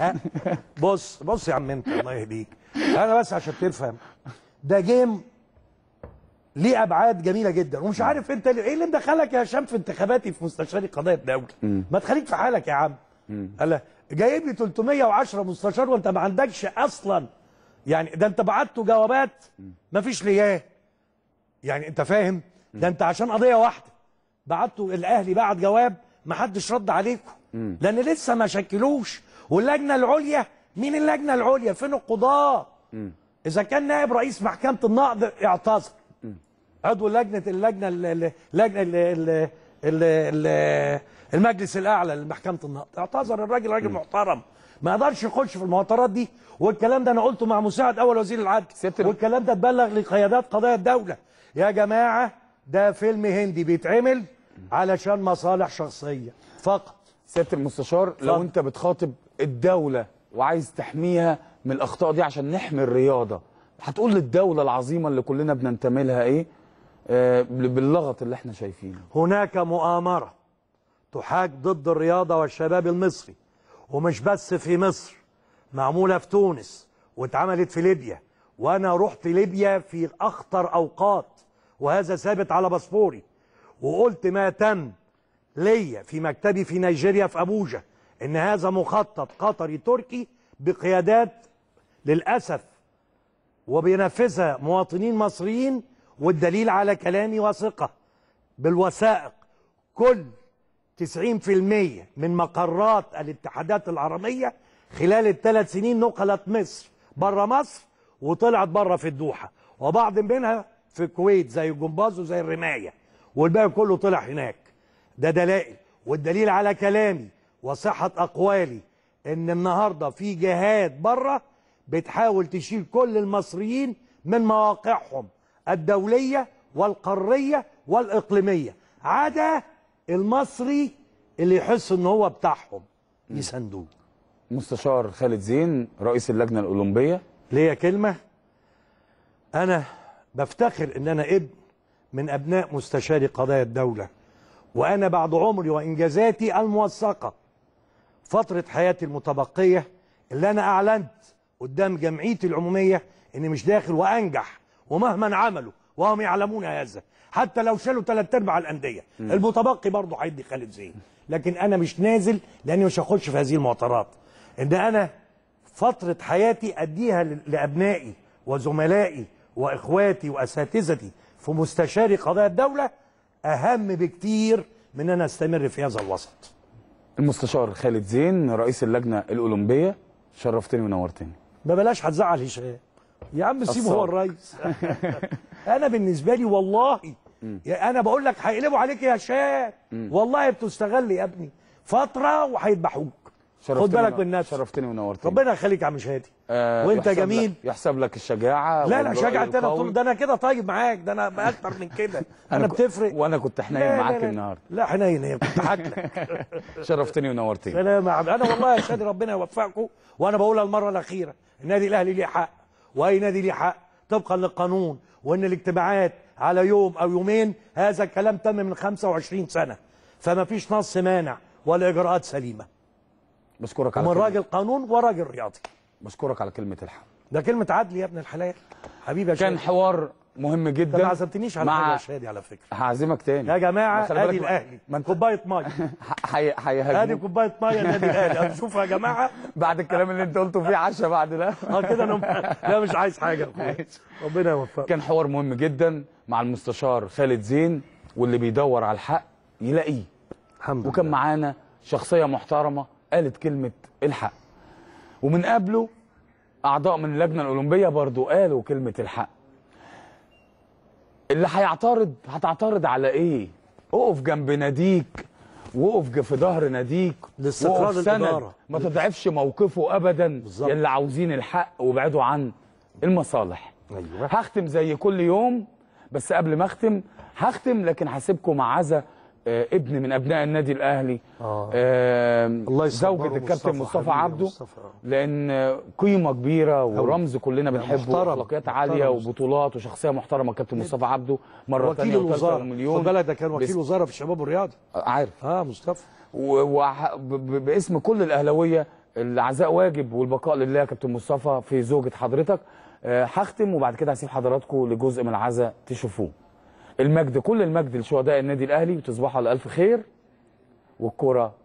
بص بص يا عم انت الله يهديك انا بس عشان تفهم ده جيم ليه ابعاد جميله جدا ومش عارف انت ايه اللي مدخلك يا هشام في انتخاباتي في مستشاري قضايا الدوله ما تخليك في حالك يا عم قال جايب لي 310 مستشار وانت ما عندكش اصلا يعني ده انت بعته جوابات ما فيش ليه يعني انت فاهم ده انت عشان قضيه واحده بعته الاهلي بعت جواب ما حدش رد عليكم لان لسه ما شكلوش واللجنه العليا مين اللجنه العليا فين القضاه اذا كان نائب رئيس محكمه النقد اعتذر عضو لجنه اللجنه اللجنه المجلس الاعلى لمحكمه النقد اعتذر الراجل راجل محترم ما قدرش يخش في المعطرات دي والكلام ده انا قلته مع مساعد اول وزير العدل والكلام ده اتبلغ لقيادات قضايا الدوله يا جماعه ده فيلم هندي بيتعمل علشان مصالح شخصيه فقط سياده المستشار لو انت بتخاطب الدوله وعايز تحميها من الاخطاء دي عشان نحمي الرياضه هتقول للدوله العظيمه اللي كلنا بننتمي لها ايه آه باللغط اللي احنا شايفينه هناك مؤامره تحاك ضد الرياضه والشباب المصري ومش بس في مصر معموله في تونس واتعملت في ليبيا وانا رحت ليبيا في اخطر اوقات وهذا ثابت على باسبوري وقلت ما تم ليا في مكتبي في نيجيريا في أبوجا إن هذا مخطط قطري تركي بقيادات للأسف وبينفذها مواطنين مصريين والدليل على كلامي وثقة بالوثائق كل 90% من مقرات الاتحادات العربية خلال الثلاث سنين نقلت مصر بره مصر وطلعت بره في الدوحة وبعض منها في الكويت زي الجمباز وزي الرماية والباقي كله طلع هناك ده دلائل والدليل على كلامي وصحة أقوالي إن النهاردة في جهات بره بتحاول تشيل كل المصريين من مواقعهم الدولية والقارية والإقليمية عدا المصري اللي يحس إن هو بتاعهم يساندوه مستشار خالد زين رئيس اللجنة الأولمبية ليا كلمة أنا بفتخر إن أنا ابن من أبناء مستشاري قضايا الدولة وأنا بعد عمري وإنجازاتي الموثقة فترة حياتي المتبقية اللي أنا أعلنت قدام جمعيتي العمومية إني مش داخل وأنجح ومهما عملوا وهم يعلمون هذا حتى لو شالوا ثلاث ارباع الانديه المتبقي برضه هيدي خالد زين لكن انا مش نازل لاني مش هخش في هذه المعطرات ان انا فتره حياتي اديها لابنائي وزملائي واخواتي واساتذتي في مستشاري قضايا الدوله أهم بكتير من أن أستمر في هذا الوسط المستشار خالد زين رئيس اللجنة الأولمبية شرفتني ونورتني ما بلاش هتزعل هشام يا عم سيبه هو الرئيس أنا بالنسبة لي والله أنا بقول لك هيقلبوا عليك يا هشام والله بتستغل يا ابني فترة وهيذبحوك خد بالك من نفسك شرفتني ونورتني ربنا يخليك يا عم شادي آه وانت جميل لك يحسب لك الشجاعه لا لا شجعت انا طول ده انا كده طيب معاك ده انا اكتر من كده انا بتفرق وانا كنت حنين معاك النهارده لا حنين هي كنت هاكلك شرفتني ونورتني سلام يا عم انا والله يا شادي ربنا يوفقكم وانا بقولها المره الاخيره النادي الاهلي ليه حق واي نادي ليه حق طبقا للقانون وان الاجتماعات على يوم او يومين هذا الكلام تم من 25 سنه فما فيش نص مانع ولا اجراءات سليمه بشكرك على من راجل قانون وراجل رياضي بشكرك على كلمه الحق ده كلمه عدل يا ابن الحلال حبيبي يا كان حوار مهم جدا ما عزمتنيش على مع... حاجه شادي على فكره هعزمك تاني يا جماعه ادي الاهلي من كوبايه ميه هيهاجموا ادي كوبايه ميه النادي الاهلي هتشوفوا يا جماعه بعد الكلام اللي انت قلته فيه عشاء بعد لا اه كده انا لا مش عايز حاجه ربنا يوفقك كان حوار مهم جدا مع المستشار خالد زين واللي بيدور على الحق يلاقيه الحمد لله وكان معانا شخصيه محترمه قالت كلمه الحق ومن قبله اعضاء من اللجنه الاولمبيه برضو قالوا كلمه الحق اللي هيعترض هتعترض على ايه اقف جنب ناديك وقف في ظهر ناديك لاستقرار الاداره ما تضعفش موقفه ابدا بالزبط. اللي عاوزين الحق وابعدوا عن المصالح ايوه هختم زي كل يوم بس قبل ما اختم هختم لكن هسيبكم مع عزا آه، ابن من ابناء النادي الاهلي آه. آه زوجة الكابتن مصطفى عبده لان قيمه كبيره ورمز كلنا بنحبه اخلاقيات عاليه محترم. وبطولات وشخصيه محترمه الكابتن مصطفى عبده مره ثانيه وكيل وزارة مليون بالك ده كان وكيل وزاره في الشباب والرياضه آه، عارف اه مصطفى وباسم كل الاهلاويه العزاء واجب والبقاء لله يا كابتن مصطفى في زوجة حضرتك آه، هختم آه وبعد كده هسيب حضراتكم لجزء من العزاء تشوفوه المجد كل المجد لشهداء النادي الاهلي وتصبحوا على الف خير والكره